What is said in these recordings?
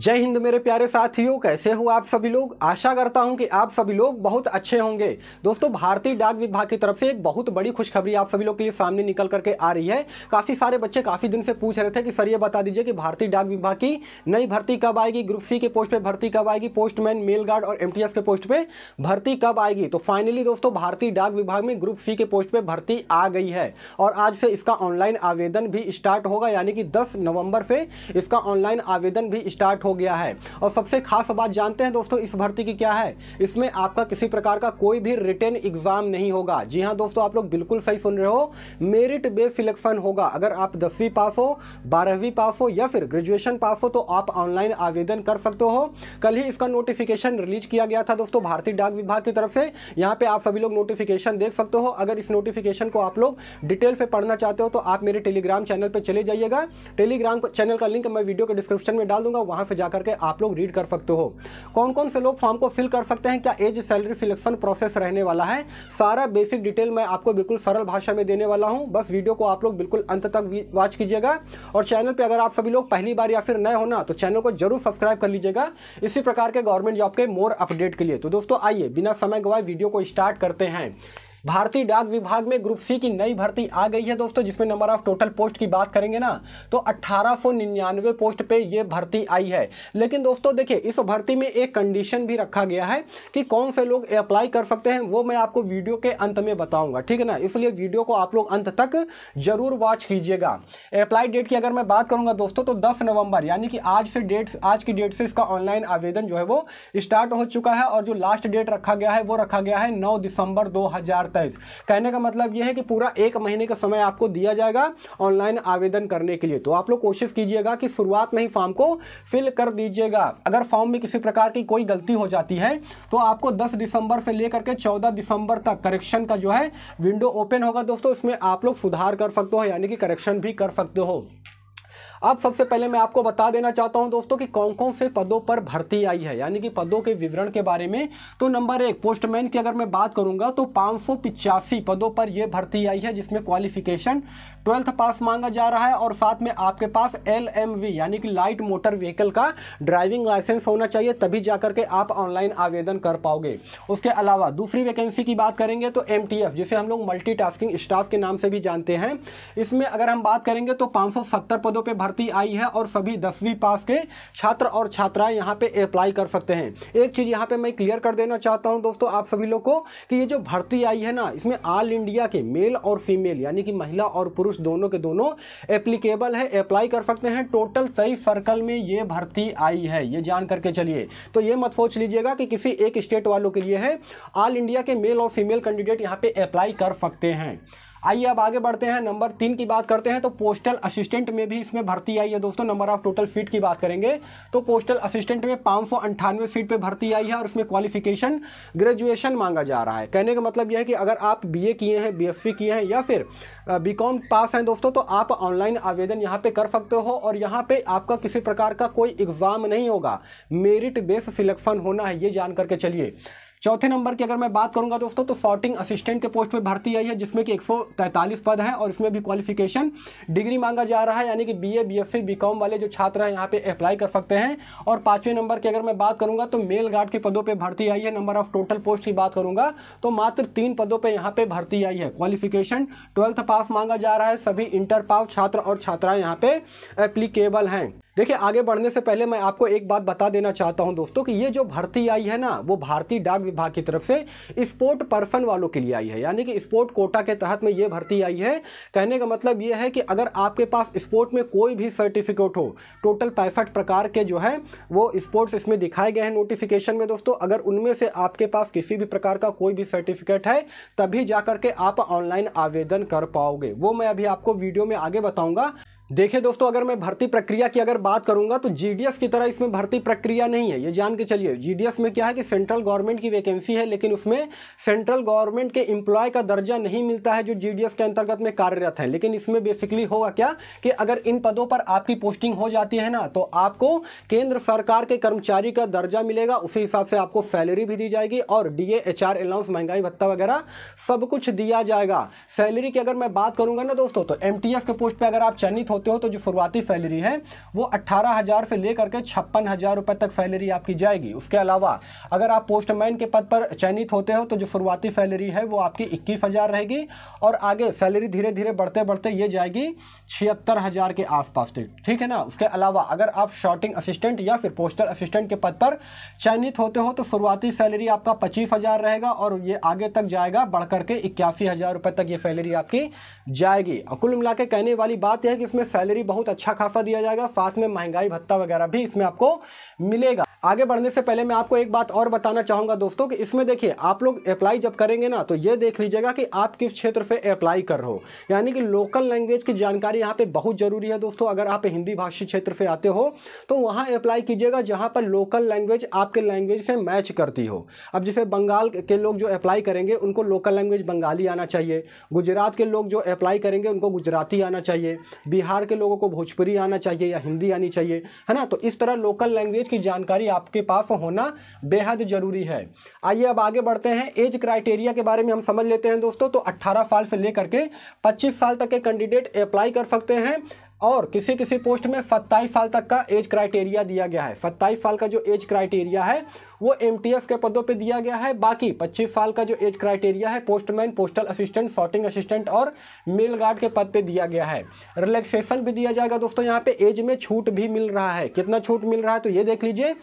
जय हिंद मेरे प्यारे साथियों कैसे हो आप सभी लोग आशा करता हूं कि आप सभी लोग बहुत अच्छे होंगे दोस्तों भारतीय डाक विभाग की तरफ से एक बहुत बड़ी खुशखबरी आप सभी लोग के लिए सामने निकल करके आ रही है काफ़ी सारे बच्चे काफ़ी दिन से पूछ रहे थे कि सर ये बता दीजिए कि भारतीय डाक विभाग की नई भर्ती कब आएगी ग्रुप सी के पोस्ट पर भर्ती कब आएगी पोस्टमैन मेल गार्ड और एम के पोस्ट पर भर्ती कब आएगी तो फाइनली दोस्तों भारतीय डाक विभाग में ग्रुप सी के पोस्ट पर भर्ती आ गई है और आज से इसका ऑनलाइन आवेदन भी स्टार्ट होगा यानी कि दस नवंबर से इसका ऑनलाइन आवेदन भी स्टार्ट सिलेक्ट हो गया है और सबसे खास बात जानते हैं दोस्तों इस भर्ती की क्या है इसमें आपका किसी प्रकार का कोई भी रिटर्न एग्जाम नहीं होगा जी हाँ दोस्तों आप लोग बिल्कुल सही सुन रहे हो मेरिट बे सिलेक्शन होगा अगर आप दसवीं पास हो बारहवीं पास हो या फिर ग्रेजुएशन पास हो तो आप ऑनलाइन आवेदन कर सकते हो कल ही इसका नोटिफिकेशन रिलीज किया गया था दोस्तों भारतीय डाक विभाग की तरफ से यहाँ पे आप सभी लोग नोटिफिकेशन देख सकते हो अगर इस नोटिफिकेशन को आप लोग डिटेल से पढ़ना चाहते हो तो आप मेरे टेलीग्राम चैनल पर चले जाइएगा टेलीग्राम चैनल का लिंक मैं वीडियो के डिस्क्रिप्शन में डाल दूंगा वहाँ पे जा करके आप लोग रीड कर सकते हो कौन कौन से लोग फॉर्म को फिल कर सकते हैं क्या एज सैलरी सिलेक्शन प्रोसेस रहने वाला है सारा बेसिक डिटेल मैं आपको बिल्कुल सरल भाषा में देने वाला हूँ बस वीडियो को आप लोग बिल्कुल अंत तक वॉच कीजिएगा और चैनल पर अगर आप सभी लोग पहली बार या फिर नए हो ना तो चैनल को जरूर सब्सक्राइब कर लीजिएगा इसी प्रकार के गवर्नमेंट जॉब के मोर अपडेट के लिए तो दोस्तों आइए बिना समय गवाए वीडियो को स्टार्ट करते हैं भारतीय डाक विभाग में ग्रुप सी की नई भर्ती आ गई है दोस्तों जिसमें नंबर ऑफ टोटल पोस्ट की बात करेंगे ना तो अट्ठारह पोस्ट पे ये भर्ती आई है लेकिन दोस्तों देखिए इस भर्ती में एक कंडीशन भी रखा गया है कि कौन से लोग अप्लाई कर सकते हैं वो मैं आपको वीडियो के अंत में बताऊंगा ठीक है ना इसलिए वीडियो को आप लोग अंत तक जरूर वॉच कीजिएगा अप्लाई डेट की अगर मैं बात करूंगा दोस्तों तो दस नवंबर यानी कि आज से डेट आज की डेट से इसका ऑनलाइन आवेदन जो है वो स्टार्ट हो चुका है और जो लास्ट डेट रखा गया है वो रखा गया है नौ दिसंबर दो हजार सत्ताईस कहने का मतलब यह है कि पूरा एक महीने का समय आपको दिया जाएगा ऑनलाइन आवेदन करने के लिए तो आप लोग कोशिश कीजिएगा कि शुरुआत में ही फॉर्म को फिल कर दीजिएगा अगर फॉर्म में किसी प्रकार की कोई गलती हो जाती है तो आपको दस दिसंबर से लेकर के चौदह दिसंबर तक करेक्शन का जो है विंडो ओपन होगा दोस्तों इसमें आप लोग सुधार कर सकते हो यानी कि करेक्शन भी कर सकते हो अब सबसे पहले मैं आपको बता देना चाहता हूं दोस्तों कि कौन कौन से पदों पर भर्ती आई है यानी कि पदों के विवरण के बारे में तो नंबर एक पोस्टमैन की अगर मैं बात करूंगा तो पाँच पदों पर यह भर्ती आई है जिसमें क्वालिफिकेशन ट्वेल्थ पास मांगा जा रहा है और साथ में आपके पास एल यानी कि लाइट मोटर व्हीकल का ड्राइविंग लाइसेंस होना चाहिए तभी जा करके आप ऑनलाइन आवेदन कर पाओगे उसके अलावा दूसरी वैकेंसी की बात करेंगे तो एम जिसे हम लोग मल्टी स्टाफ के नाम से भी जानते हैं इसमें अगर हम बात करेंगे तो पाँच पदों पर भर्ती भर्ती आई है और सभी दसवीं पास के छात्र और छात्राएं यहाँ पे अप्लाई कर सकते हैं एक चीज़ यहाँ पे मैं क्लियर कर देना चाहता हूँ दोस्तों आप सभी लोग को कि ये जो भर्ती आई है ना इसमें ऑल इंडिया के मेल और फीमेल यानी कि महिला और पुरुष दोनों के दोनों एप्लीकेबल है अप्लाई कर सकते हैं टोटल तेईस सर्कल में ये भर्ती आई है ये जान करके चलिए तो ये मत सोच लीजिएगा कि किसी एक स्टेट वालों के लिए है ऑल इंडिया के मेल और फीमेल कैंडिडेट यहाँ पे अप्लाई कर सकते हैं आइए अब आगे बढ़ते हैं नंबर तीन की बात करते हैं तो पोस्टल असिस्टेंट में भी इसमें भर्ती आई है दोस्तों नंबर ऑफ टोटल फीट की बात करेंगे तो पोस्टल असिस्टेंट में पाँच सौ अंठानवे सीट पर भर्ती आई है और उसमें क्वालिफिकेशन ग्रेजुएशन मांगा जा रहा है कहने का मतलब यह है कि अगर आप बी किए हैं बी किए हैं या फिर बी पास हैं दोस्तों तो आप ऑनलाइन आवेदन यहाँ पर कर सकते हो और यहाँ पर आपका किसी प्रकार का कोई एग्ज़ाम नहीं होगा मेरिट बेस सिलेक्शन होना है ये जान करके चलिए चौथे नंबर की अगर मैं बात करूंगा दोस्तों तो सॉर्टिंग असिस्टेंट के पोस्ट में भर्ती आई है जिसमें कि एक पद है और इसमें भी क्वालिफिकेशन डिग्री मांगा जा रहा है यानी कि बी ए बी वाले जो छात्र हैं यहाँ पे अप्लाई कर सकते हैं और पांचवें नंबर की अगर मैं बात करूंगा तो मेल गार्ड के पदों पर भर्ती आई है नंबर ऑफ टोटल पोस्ट की बात करूंगा तो मात्र तीन पदों पर यहाँ पे भर्ती आई है क्वालिफिकेशन ट्वेल्थ पास मांगा जा रहा है सभी इंटर पास छात्र और छात्राएं यहाँ पे एप्लीकेबल हैं देखिए आगे बढ़ने से पहले मैं आपको एक बात बता देना चाहता हूं दोस्तों कि ये जो भर्ती आई है ना वो भारतीय डाक विभाग की तरफ से स्पोर्ट पर्सन वालों के लिए आई है यानी कि स्पोर्ट कोटा के तहत में ये भर्ती आई है कहने का मतलब ये है कि अगर आपके पास स्पोर्ट में कोई भी सर्टिफिकेट हो टोटल पैंसठ प्रकार के जो है वो स्पोर्ट्स इसमें दिखाए गए हैं नोटिफिकेशन में दोस्तों अगर उनमें से आपके पास किसी भी प्रकार का कोई भी सर्टिफिकेट है तभी जा करके आप ऑनलाइन आवेदन कर पाओगे वो मैं अभी आपको वीडियो में आगे बताऊँगा देखिए दोस्तों अगर मैं भर्ती प्रक्रिया की अगर बात करूंगा तो जीडीएस की तरह इसमें भर्ती प्रक्रिया नहीं है ये जान के चलिए जीडीएस में क्या है कि सेंट्रल गवर्नमेंट की वैकेंसी है लेकिन उसमें सेंट्रल गवर्नमेंट के इंप्लॉय का दर्जा नहीं मिलता है जो जीडीएस के अंतर्गत में कार्यरत है लेकिन इसमें बेसिकली होगा क्या कि अगर इन पदों पर आपकी पोस्टिंग हो जाती है ना तो आपको केंद्र सरकार के कर्मचारी का दर्जा मिलेगा उसी हिसाब से आपको सैलरी भी दी जाएगी और डी एच आर अलाउंस महंगाई भत्ता वगैरह सब कुछ दिया जाएगा सैलरी की अगर मैं बात करूंगा ना दोस्तों तो एम के पोस्ट पर अगर आप चयनित होते होते हो तो जो शुरुआती सैलरी है वो अट्ठारह हज़ार से लेकर के छप्पन हज़ार रुपये तक सैलरी आपकी जाएगी उसके अलावा अगर आप पोस्टमैन के पद पर चयनित होते हो तो जो शुरुआती सैलरी है वो आपकी इक्कीस रहेगी और आगे सैलरी धीरे धीरे बढ़ते बढ़ते ये जाएगी छिहत्तर के आसपास तक ठीक है ना उसके अलावा अगर आप शॉर्टिंग असिस्टेंट या फिर पोस्टल असिस्टेंट के पद पर चयनित होते हो तो शुरुआती सैलरी आपका पच्चीस हज़ार रहेगा और ये आगे तक जाएगा बढ़कर के इक्यासी हज़ार रुपए तक ये सैलरी आपकी जाएगी और कुल मिला कहने वाली बात यह है कि इसमें सैलरी बहुत अच्छा खासा दिया जाएगा साथ में महंगाई भत्ता वगैरह भी इसमें आपको मिलेगा आगे बढ़ने से पहले मैं आपको एक बात और बताना चाहूँगा दोस्तों कि इसमें देखिए आप लोग अप्लाई जब करेंगे ना तो ये देख लीजिएगा कि आप किस क्षेत्र पे अप्लाई कर रहे हो यानी कि लोकल लैंग्वेज की जानकारी यहाँ पे बहुत ज़रूरी है दोस्तों अगर आप हिंदी भाषी क्षेत्र पर आते हो तो वहाँ अप्लाई कीजिएगा जहाँ पर लोकल लैंग्वेज आपके लैंग्वेज से मैच करती हो अब जैसे बंगाल के लोग जो अप्लाई करेंगे उनको लोकल लैंग्वेज बंगाली आना चाहिए गुजरात के लोग जो अप्लाई करेंगे उनको गुजराती आना चाहिए बिहार के लोगों को भोजपुरी आना चाहिए या हिंदी आनी चाहिए है ना तो इस तरह लोकल लैंग्वेज की जानकारी आपके पास होना बेहद ज़रूरी है आइए अब आगे बढ़ते हैं एज क्राइटेरिया के बारे में हम समझ लेते हैं दोस्तों तो 18 साल से लेकर के 25 साल तक के कैंडिडेट अप्लाई कर सकते हैं और किसी किसी पोस्ट में सत्ताईस साल तक का एज क्राइटेरिया दिया गया है सत्ताईस साल का जो एज क्राइटेरिया है वो एम के पदों पे दिया गया है बाकी पच्चीस साल का जो एज क्राइटेरिया है postman postal assistant sorting assistant और मेल गार्ड के पद पे दिया गया है रिलैक्सेशन भी दिया जाएगा दोस्तों यहाँ पे एज में छूट भी मिल रहा है कितना छूट मिल रहा है तो ये देख लीजिए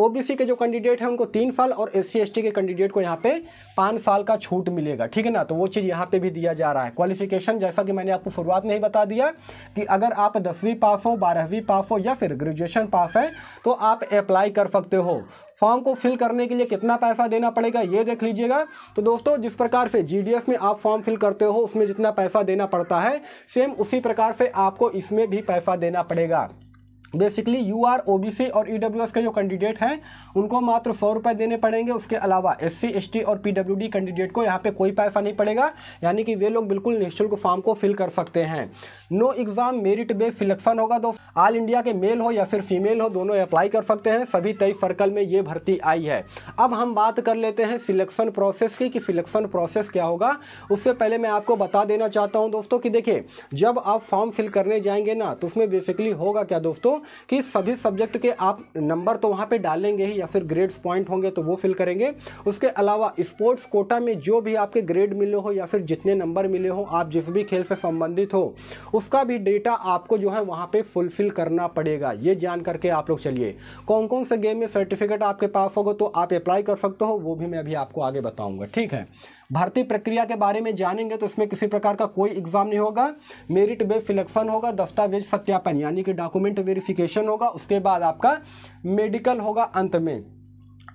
ओबीसी के जो कैंडिडेट हैं उनको तीन साल और एस सी के कैंडिडेट को यहाँ पे पाँच साल का छूट मिलेगा ठीक है ना तो वो चीज़ यहाँ पे भी दिया जा रहा है क्वालिफिकेशन जैसा कि मैंने आपको शुरुआत में ही बता दिया कि अगर आप दसवीं पास हो बारहवीं पास हो या फिर ग्रेजुएशन पास है तो आप अप्लाई कर सकते हो फॉर्म को फिल करने के लिए कितना पैसा देना पड़ेगा ये देख लीजिएगा तो दोस्तों जिस प्रकार से जी में आप फॉर्म फिल करते हो उसमें जितना पैसा देना पड़ता है सेम उसी प्रकार से आपको इसमें भी पैसा देना पड़ेगा basically U R O B C और ई डब्ल्यू एस के जो कैंडिडेट हैं उनको मात्र सौ रुपये देने पड़ेंगे उसके अलावा एस सी एस टी और पी डब्ल्यू डी कैंडिडेट को यहाँ पे कोई पैसा नहीं पड़ेगा यानी कि वे लोग बिल्कुल निःशुल्क फॉर्म को फिल कर सकते हैं no exam merit based selection होगा दोस्त ऑल इंडिया के मेल हो या फिर फीमेल हो दोनों अप्लाई कर सकते हैं सभी तेईस सर्कल में ये भर्ती आई है अब हम बात कर लेते हैं सिलेक्शन प्रोसेस की कि सिलेक्शन प्रोसेस क्या होगा उससे पहले मैं आपको बता देना चाहता हूँ दोस्तों कि देखिए जब आप फॉर्म फिल करने जाएंगे ना तो उसमें बेसिकली होगा क्या दोस्तों हो कि सभी सब्जेक्ट के आप नंबर तो वहाँ पे डालेंगे ही या फिर ग्रेड्स पॉइंट होंगे तो वो फिल करेंगे उसके अलावा स्पोर्ट्स कोटा में जो भी आपके ग्रेड मिले हो या फिर जितने नंबर मिले हो आप जिस भी खेल से संबंधित हो उसका भी डेटा आपको जो है वहाँ पर फुलफिल करना पड़ेगा ये जान करके आप लोग चलिए कौन कौन से गेम में सर्टिफिकेट आपके पास होगा तो आप अप्लाई कर सकते हो वो भी मैं अभी आपको आगे बताऊँगा ठीक है भर्ती प्रक्रिया के बारे में जानेंगे तो इसमें किसी प्रकार का कोई एग्ज़ाम नहीं होगा मेरिट बेस सिलेक्शन होगा दस्तावेज सत्यापन यानी कि डॉक्यूमेंट वेरिफिकेशन होगा उसके बाद आपका मेडिकल होगा अंत में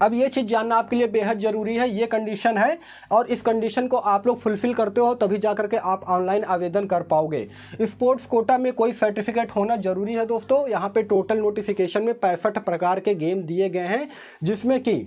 अब ये चीज़ जानना आपके लिए बेहद ज़रूरी है ये कंडीशन है और इस कंडीशन को आप लोग फुलफिल करते हो तभी जा करके आप ऑनलाइन आवेदन कर पाओगे स्पोर्ट्स कोटा में कोई सर्टिफिकेट होना ज़रूरी है दोस्तों यहाँ पे टोटल नोटिफिकेशन में पैंसठ प्रकार के गेम दिए गए हैं जिसमें कि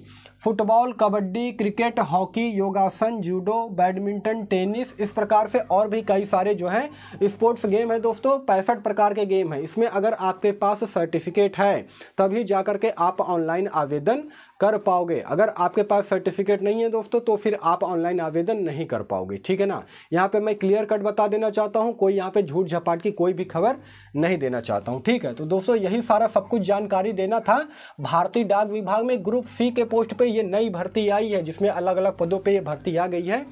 फुटबॉल कबड्डी क्रिकेट हॉकी योगासन जूडो बैडमिंटन टेनिस इस प्रकार से और भी कई सारे जो हैं स्पोर्ट्स गेम है दोस्तों पैंसठ प्रकार के गेम हैं इसमें अगर आपके पास सर्टिफिकेट है तभी जा कर के आप ऑनलाइन आवेदन कर पाओगे अगर आपके पास सर्टिफिकेट नहीं है दोस्तों तो फिर आप ऑनलाइन आवेदन नहीं कर पाओगे ठीक है ना यहाँ पे मैं क्लियर कट बता देना चाहता हूँ कोई यहाँ पे झूठ झपाट की कोई भी खबर नहीं देना चाहता हूँ ठीक है तो दोस्तों यही सारा सब कुछ जानकारी देना था भारतीय डाक विभाग में ग्रुप सी के पोस्ट पर यह नई भर्ती आई है जिसमें अलग अलग पदों पर यह भर्ती आ गई है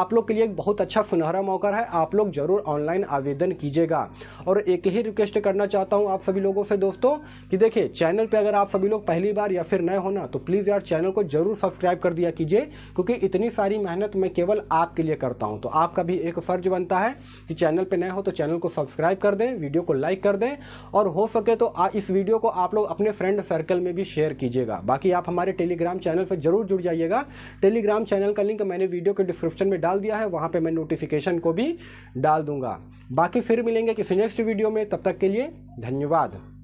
आप लोग के लिए एक बहुत अच्छा सुनहरा मौका है आप लोग जरूर ऑनलाइन आवेदन कीजिएगा और एक ही रिक्वेस्ट करना चाहता हूँ आप सभी लोगों से दोस्तों कि देखिए चैनल पर अगर आप सभी लोग पहली बार या फिर नए होना तो प्लीज़ यार चैनल को जरूर सब्सक्राइब कर दिया कीजिए क्योंकि इतनी सारी मेहनत मैं केवल आपके लिए करता हूँ तो आपका भी एक फ़र्ज बनता है कि चैनल पर नए हो तो चैनल को सब्सक्राइब कर दें वीडियो को लाइक कर दें और हो सके तो इस वीडियो को आप लोग अपने फ्रेंड सर्कल में भी शेयर कीजिएगा बाकी आप हमारे टेलीग्राम चैनल पर जरूर जुड़ जाइएगा टेलीग्राम चैनल का लिंक मैंने वीडियो के डिस्क्रिप्शन में डाल दिया है वहाँ पर मैं नोटिफिकेशन को भी डाल दूंगा बाकी फिर मिलेंगे किसी नेक्स्ट वीडियो में तब तक के लिए धन्यवाद